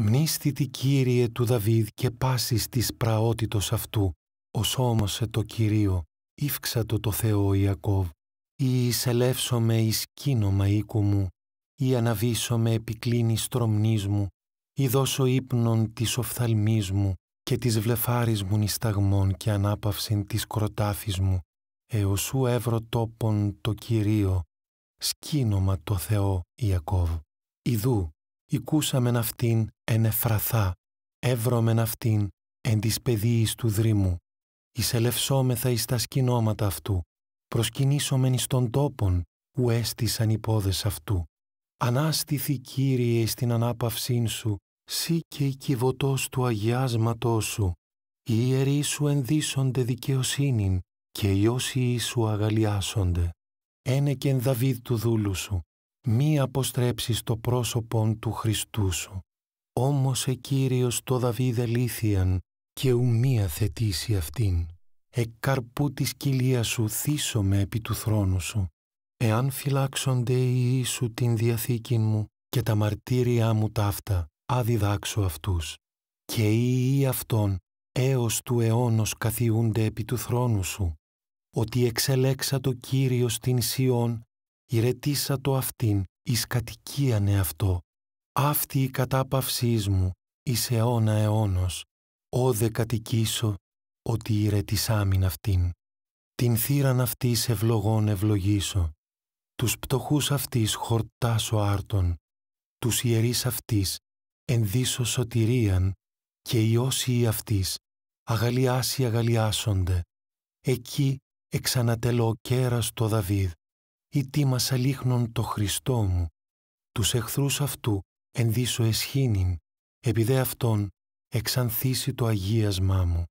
Μνήστη τη Κύριε του Δαβίδ και πάσης της πραότητος αυτού, ως όμωσε το Κυρίο, ύφξατο το Θεό Ιακώβ, ή με εις κίνομα οίκου μου, ή με επικλίνη στρομνής μου, ή δώσω ύπνον της οφθαλμής μου και της βλεφάρης μου νησταγμών και ανάπαυσιν της κροτάφης μου, εωσού εύρω τόπον το Κυρίο, σκίνομα το Θεό Ιακώβ. Ιδού, οικούσαμεν αυτήν εν εφραθά, εύρωμεν αυτήν εν της παιδίης του δρύμου. Ισελευσόμεθα εις τα σκηνώματα αυτού, προσκυνήσομεν εις των τόπων που έστησαν οι πόδες αυτού. Ανάστηθη Κύριε την ανάπαυσήν σου, σύ και η κυβωτός του αγιάσματός σου. Οι ιεροί σου ενδύσονται δικαιοσύνην και οι όσοι σου αγαλιάσονται. Ένε και εν Δαβίδ του δούλου σου, μη αποστρέψεις το πρόσωπον του Χριστού σου. Όμως ε Κύριος το Δαβίδ ελήθιαν και ουμία θετήσει αυτήν. Ε καρπού της κοιλίας σου με επί του θρόνου σου. Εάν φυλάξονται οι Ιησού την διαθήκη μου και τα μαρτύρια μου ταύτα, αδιδάξω αυτούς. Και οι ή αυτών έως του αιώνος καθιούνται επί του θρόνου σου, ότι εξελέξα το Κύριος την Σιών Ηρετήσα το αυτήν, εις κατοικίαν εαυτό. Αυτή η κατάπαυσή μου, εις αιώνα αιώνος. Όδε κατοικήσω, ότι ηρετησάμην αυτήν. Την θύραν αυτής ευλογών ευλογήσω. Τους πτωχούς αυτής χορτάσω άρτων. Τους ιερείς αυτής ενδύσω σωτηρίαν και οι όσοι αυτής αγαλιάσει αγαλιάσονται. Εκεί εξανατελώ κέρας το Δαβίδ ή τι μας αλείχνον το Χριστό μου, τους εχθρούς αυτού ενδύσω εσχήνην, επειδή αυτόν εξανθίσει το αγίασμά μου.